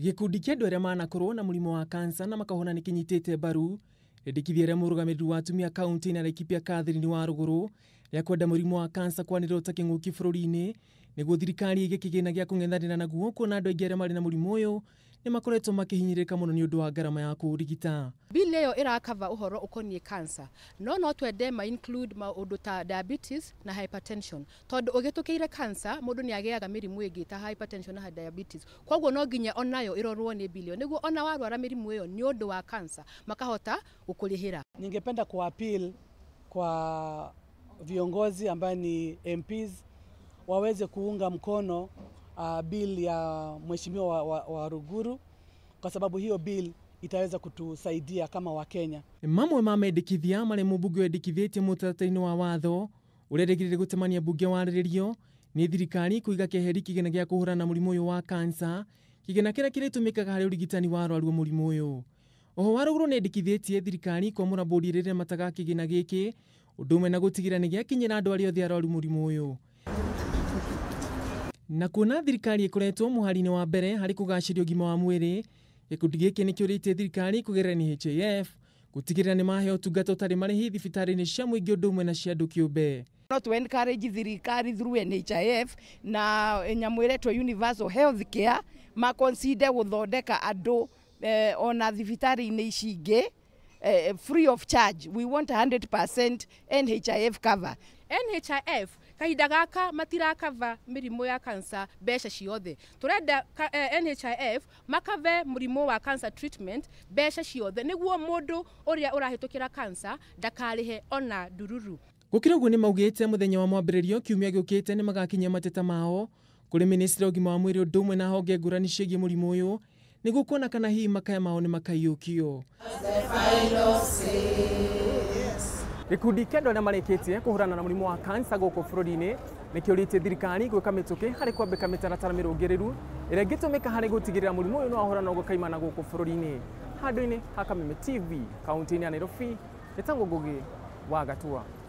gikundi kia andũ arĩa manakorwo na mũrimũ wa kansa na makahona nĩ kĩnyitĩte mbaru rĩendekithia rĩa mũrũgamĩrĩri wa atumia na inĩ ya Laikipia Catherine wa rũgũrũ rĩa kwenda mũrimũ wa kansa kwanĩrĩrwo ta kĩng'ũki bũrũri-inĩ nĩguo thirikari ĩige kĩgĩna gĩa kũng'ethanĩra naguo kuona andũ aingĩ arĩa marĩ na mũrimũ ũyũ nä makoretwo makä hinyä rä ka må no nä å ndå wa ngarama ya kå rigita mbili ä yo ä rakava å horo å koniä kansa no no twende mainclude maå ndå ta diabetes na hypertension tondå å gä tå kä ire kansa må ndå nä agä aga mä rimå ä ngä ta hypertension na diabetes koguo no nginya onayo ä rorwo nä mbili ä yo nä guo ona warwara mä rimå ä yo nä å ndå wa kansa makahota gå kå rä hä ra ningependa kuapil kwa viongozi ambaye ni MPs waweze kuunga mkono uh, bill ya mheshimiwa wa, wa, wa Ruguru kwa sababu hiyo bill itaweza kutusaidia kama Wakenya. mamwe ma mendekithia maria mubunge wendekithĩtie mũtaratara-inĩ wa watho ũrĩa rĩgĩrĩire gũtemania mbunge warĩrĩrio nĩ thirikari kũiga keheri kĩgĩna gĩa kũhũrana na mũrimũ ũyũ wa kansa kĩgĩna kĩrĩa kĩrĩtũmĩkaga harĩ ũrigitani wa arwaru a mũrimũ ũyũ oho warũgũrũ nĩ endekithĩtie thirikari kwamũra mbũndi rĩrĩa mataga kĩgĩna gĩkĩ ũndũ ũmwe na gũtigĩrĩra nĩ gĩakinyĩra andũ arĩa othe arwaru mũrimũ ũyũ na kuona thirikari ikoretwo mũhari-inĩ wa mbere hari kũgacĩria ũgima wa mwiri gĩkundi gĩkĩ nĩ kĩũrĩtie thirikari ni NHIF gũtigĩrĩra ni mahe ũtungata ũtarĩ marĩhi thibitarĩ-inĩ cia mũingĩ ũndũ ũmwe na cia andũ kĩũmbe not tũ encourage thirikari through NHIF na nyamũ ĩretwo universal health care makonsinde gũthondeka andũ eh, ona thibitarĩ-inĩ ici ingĩ eh, free of charge we want 100% NHIF cover NHIF kahinda gaka matirakava mirimu ya cancer mbeca ciothe turenda eh, NHIF makave murimu wa cancer treatment mbeca ciothe niguo mundu uria urahitukira cancer ndakarihe ona dururu gukira uguo nimaugite muthenya wa mwambiririo kiumia giukite magakinya mateta mao kuri ministry ugima wa mwiri undu umwe na honge ngurani ciigie murimu uyu niguo kuona kana hihi makaya mao nimakaiyukio gikundi kĩa andũ arĩa marĩkĩtie kũhũrana na mũrimũ wa kansa gũkũ bũrũri-inĩ nĩkĩũrĩtie thirikari gwĩka mĩtũkĩ harĩ kwambĩka mĩtaratara mĩrũngĩrĩru ĩrĩa ĩngĩtũmĩka harĩ gũtigĩrĩra mũrimũ ũyũ no ahũranwo gũkaimana gũkũ bũrũri-inĩ handũ-inĩ ha Kameme TV kaunti-inĩ ya Nairobi nĩta ngũngũgĩ wa Gatua